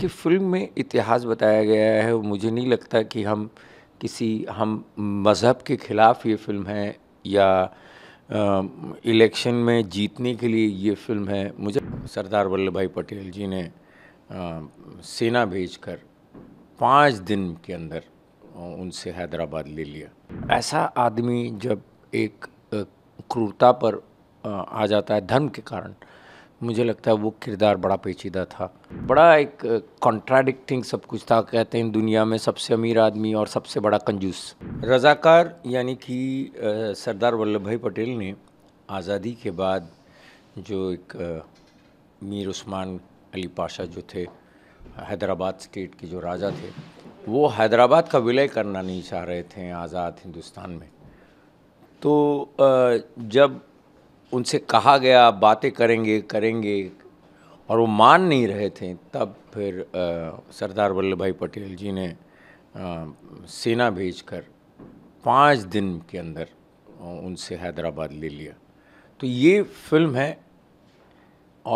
कि फिल्म में इतिहास बताया गया है मुझे नहीं लगता कि हम किसी हम मज़हब के ख़िलाफ़ ये फिल्म है या इलेक्शन में जीतने के लिए ये फिल्म है मुझे सरदार वल्लभ भाई पटेल जी ने आ, सेना भेजकर पाँच दिन के अंदर उनसे हैदराबाद ले लिया ऐसा आदमी जब एक क्रूरता पर आ जाता है धर्म के कारण मुझे लगता है वो किरदार बड़ा पेचीदा था बड़ा एक कॉन्ट्राडिक्टिंग सब कुछ था कहते हैं दुनिया में सबसे अमीर आदमी और सबसे बड़ा कंजूस रज़ाकार यानी कि सरदार वल्लभ भाई पटेल ने आज़ादी के बाद जो एक मीर उस्मान अली पाशा जो थे हैदराबाद स्टेट के जो राजा थे वो हैदराबाद का विलय करना नहीं चाह रहे थे आज़ाद हिंदुस्तान में तो जब उनसे कहा गया बातें करेंगे करेंगे और वो मान नहीं रहे थे तब फिर सरदार वल्लभ भाई पटेल जी ने आ, सेना भेजकर पाँच दिन के अंदर उनसे हैदराबाद ले लिया तो ये फिल्म है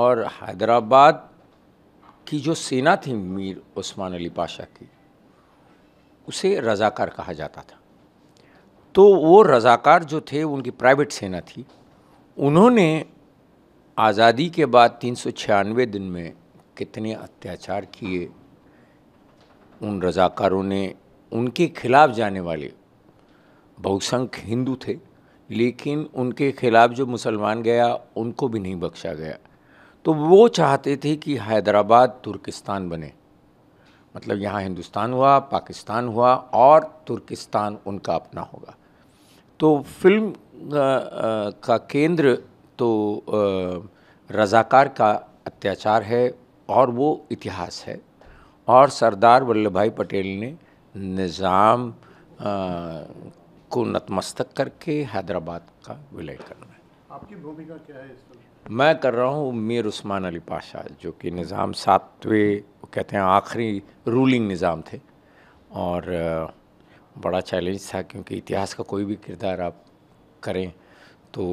और हैदराबाद की जो सेना थी मीर उस्मान अली पाशा की उसे रज़ाकार कहा जाता था तो वो रज़ाकार जो थे उनकी प्राइवेट सेना थी उन्होंने आज़ादी के बाद तीन दिन में कितने अत्याचार किए उन रज़ाकारों ने उनके खिलाफ़ जाने वाले बहुसंख्य हिंदू थे लेकिन उनके खिलाफ़ जो मुसलमान गया उनको भी नहीं बख्शा गया तो वो चाहते थे कि हैदराबाद तुर्किस्तान बने मतलब यहाँ हिंदुस्तान हुआ पाकिस्तान हुआ और तुर्किस्तान उनका अपना होगा तो फिल्म का केंद्र तो रज़ाकार का अत्याचार है और वो इतिहास है और सरदार वल्लभ भाई पटेल ने निज़ाम को नतमस्तक करके हैदराबाद का विलय करना है आपकी भूमिका क्या है इसमें मैं कर रहा हूँ मीर उस्मान अली पाशा जो कि निज़ाम सातवें कहते हैं आखिरी रूलिंग निज़ाम थे और बड़ा चैलेंज था क्योंकि इतिहास का कोई भी किरदार आप करें तो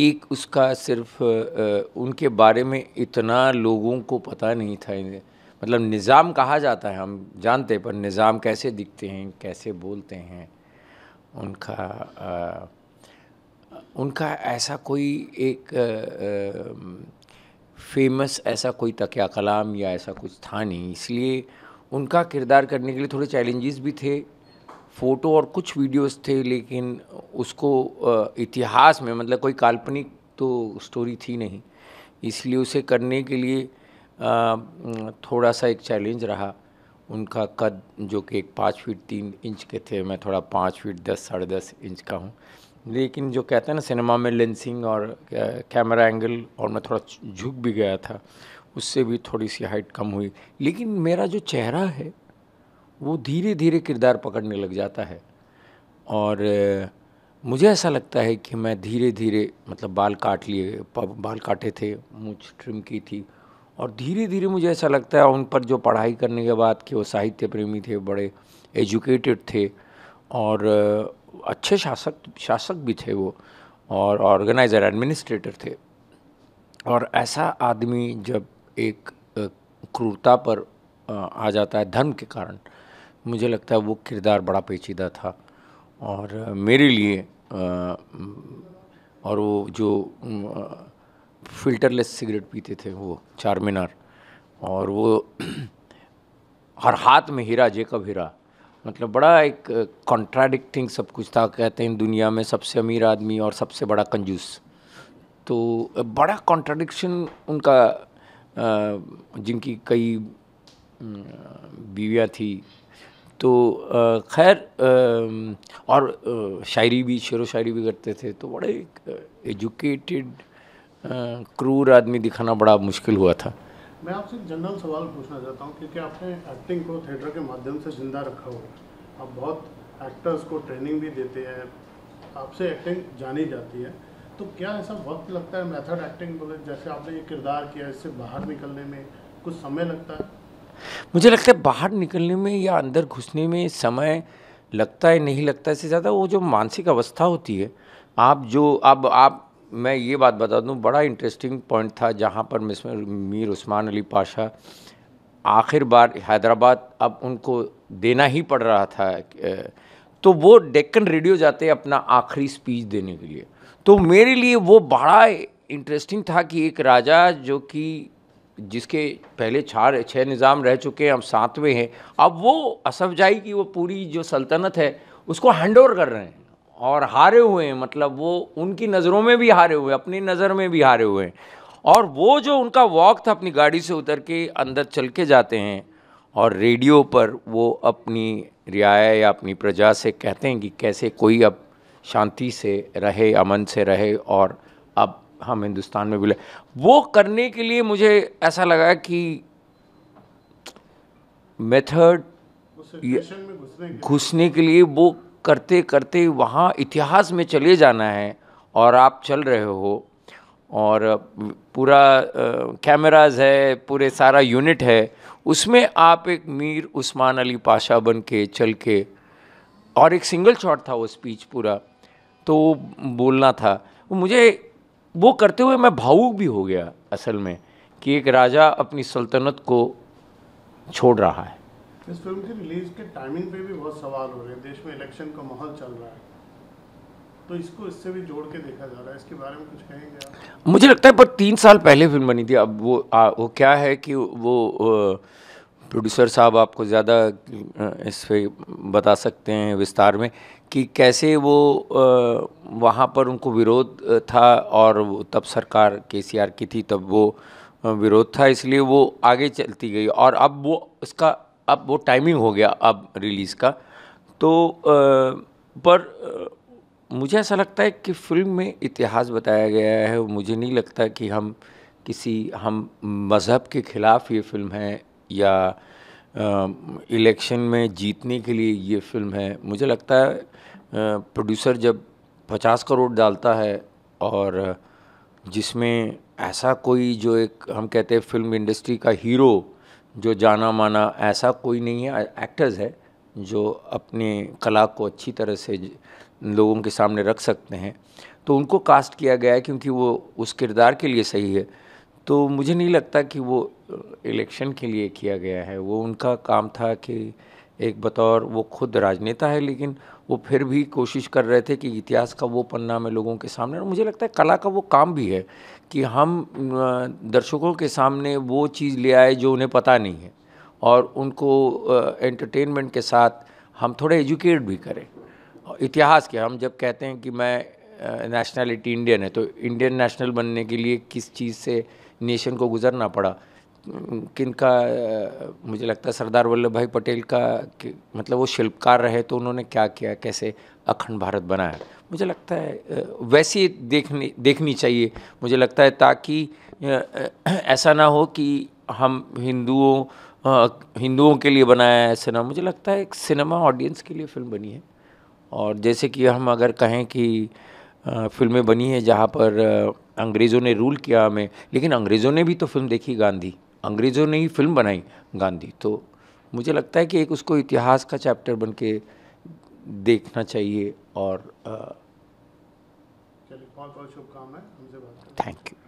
एक उसका सिर्फ उनके बारे में इतना लोगों को पता नहीं था मतलब निज़ाम कहा जाता है हम जानते पर निज़ाम कैसे दिखते हैं कैसे बोलते हैं उनका उनका ऐसा कोई एक फेमस ऐसा कोई तकिया कलाम या ऐसा कुछ था नहीं इसलिए उनका किरदार करने के लिए थोड़े चैलेंजेस भी थे फ़ोटो और कुछ वीडियोस थे लेकिन उसको इतिहास में मतलब कोई काल्पनिक तो स्टोरी थी नहीं इसलिए उसे करने के लिए थोड़ा सा एक चैलेंज रहा उनका कद जो कि एक पाँच फीट तीन इंच के थे मैं थोड़ा पाँच फीट दस साढ़े दस इंच का हूँ लेकिन जो कहते हैं ना सिनेमा में लेंसिंग और कैमरा एंगल और मैं थोड़ा झुक भी गया था उससे भी थोड़ी सी हाइट कम हुई लेकिन मेरा जो चेहरा है वो धीरे धीरे किरदार पकड़ने लग जाता है और मुझे ऐसा लगता है कि मैं धीरे धीरे मतलब बाल काट लिए बाल काटे थे मुझ ट्रिम की थी और धीरे धीरे मुझे ऐसा लगता है उन पर जो पढ़ाई करने के बाद कि वो साहित्य प्रेमी थे बड़े एजुकेटेड थे और अच्छे शासक शासक भी थे वो और ऑर्गेनाइज़र एडमिनिस्ट्रेटर थे और ऐसा आदमी जब एक क्रूरता पर आ जाता है धर्म के कारण मुझे लगता है वो किरदार बड़ा पेचीदा था और मेरे लिए और वो जो फिल्टरलेस सिगरेट पीते थे वो चार मीनार और वो हर हाथ में हीरा जेकब हीरा मतलब बड़ा एक कॉन्ट्राडिक्टिंग सब कुछ था कहते हैं दुनिया में सबसे अमीर आदमी और सबसे बड़ा कंजूस तो बड़ा कॉन्ट्राडिक्शन उनका जिनकी कई बीवियाँ थी तो खैर और शायरी भी शेर व शायरी भी करते थे तो बड़े एजुकेटेड क्रूर आदमी दिखाना बड़ा मुश्किल हुआ था मैं आपसे जनरल सवाल पूछना चाहता हूँ क्योंकि आपने एक्टिंग को थिएटर के माध्यम से जिंदा रखा हुआ आप बहुत एक्टर्स को ट्रेनिंग भी देते हैं आपसे एक्टिंग जानी जाती है तो क्या ऐसा वक्त लगता है मेथड एक्टिंग बोले जैसे आपने ये किरदार किया इससे बाहर निकलने में कुछ समय लगता है मुझे लगता है बाहर निकलने में या अंदर घुसने में समय लगता है नहीं लगता इससे ज़्यादा वो जो मानसिक अवस्था होती है आप जो अब आप मैं ये बात बता दूँ बड़ा इंटरेस्टिंग पॉइंट था जहाँ पर मिस मीर उस्मान अली पाशा आखिर बार हैदराबाद अब उनको देना ही पड़ रहा था तो वो डेक्कन रेडियो जाते अपना आखिरी स्पीच देने के लिए तो मेरे लिए वो बड़ा इंटरेस्टिंग था कि एक राजा जो कि जिसके पहले चार छः निज़ाम रह चुके हैं अब सातवें हैं अब वो असफजाई की वो पूरी जो सल्तनत है उसको हैंड ओवर कर रहे हैं और हारे हुए हैं मतलब वो उनकी नज़रों में भी हारे हुए अपनी नज़र में भी हारे हुए हैं और वो जो उनका वॉक था अपनी गाड़ी से उतर के अंदर चल के जाते हैं और रेडियो पर वो अपनी रियाया या अपनी प्रजा से कहते हैं कि कैसे कोई अब शांति से रहे अमन से रहे और अब हम हिंदुस्तान में भी वो करने के लिए मुझे ऐसा लगा कि मेथड घुसने के लिए वो करते करते वहाँ इतिहास में चले जाना है और आप चल रहे हो और पूरा कैमराज है पूरे सारा यूनिट है उसमें आप एक मीर उस्मान अली पाशा बन के चल के और एक सिंगल शॉट था वो स्पीच पूरा तो बोलना था मुझे वो करते हुए मैं भावुक भी हो गया असल में कि एक राजा अपनी सल्तनत को छोड़ रहा है इस फिल्म की रिलीज के टाइमिंग पे भी बहुत सवाल हो रहे हैं देश में इलेक्शन का माहौल चल रहा है तो इसको इससे भी जोड़ के देखा जा रहा है इसके बारे में कुछ कहेंगे मुझे लगता है पर तीन साल पहले फिल्म बनी थी अब वो आ, वो क्या है कि वो आ, प्रोड्यूसर साहब आपको ज़्यादा इस पर बता सकते हैं विस्तार में कि कैसे वो वहाँ पर उनको विरोध था और तब सरकार के की थी तब वो विरोध था इसलिए वो आगे चलती गई और अब वो इसका अब वो टाइमिंग हो गया अब रिलीज़ का तो पर मुझे ऐसा लगता है कि फिल्म में इतिहास बताया गया है मुझे नहीं लगता कि हम किसी हम मज़हब के ख़िलाफ़ ये फिल्म है या इलेक्शन में जीतने के लिए ये फिल्म है मुझे लगता है प्रोड्यूसर जब पचास करोड़ डालता है और जिसमें ऐसा कोई जो एक हम कहते हैं फिल्म इंडस्ट्री का हीरो जो जाना माना ऐसा कोई नहीं है एक्टर्स है जो अपने कला को अच्छी तरह से लोगों के सामने रख सकते हैं तो उनको कास्ट किया गया है क्योंकि वो उस किरदार के लिए सही है तो मुझे नहीं लगता कि वो इलेक्शन के लिए किया गया है वो उनका काम था कि एक बतौर वो खुद राजनेता है लेकिन वो फिर भी कोशिश कर रहे थे कि इतिहास का वो पन्ना में लोगों के सामने और मुझे लगता है कला का वो काम भी है कि हम दर्शकों के सामने वो चीज़ ले आए जो उन्हें पता नहीं है और उनको एंटरटेनमेंट के साथ हम थोड़े एजुकेट भी करें इतिहास के हम जब कहते हैं कि मैं नेशनैलिटी इंडियन है तो इंडियन नेशनल बनने के लिए किस चीज़ से नेशन को गुजरना पड़ा किन का मुझे लगता है सरदार वल्लभ भाई पटेल का मतलब वो शिल्पकार रहे तो उन्होंने क्या किया कैसे अखंड भारत बनाया मुझे लगता है वैसी देखनी देखनी चाहिए मुझे लगता है ताकि ऐसा ना हो कि हम हिंदुओं हिंदुओं के लिए बनाया है सिनेमा मुझे लगता है एक सिनेमा ऑडियंस के लिए फिल्म बनी है और जैसे कि हम अगर कहें कि फिल्में बनी है जहाँ पर अंग्रेज़ों ने रूल किया हमें लेकिन अंग्रेज़ों ने भी तो फिल्म देखी गांधी अंग्रेज़ों ने ही फिल्म बनाई गांधी तो मुझे लगता है कि एक उसको इतिहास का चैप्टर बन के देखना चाहिए और थैंक यू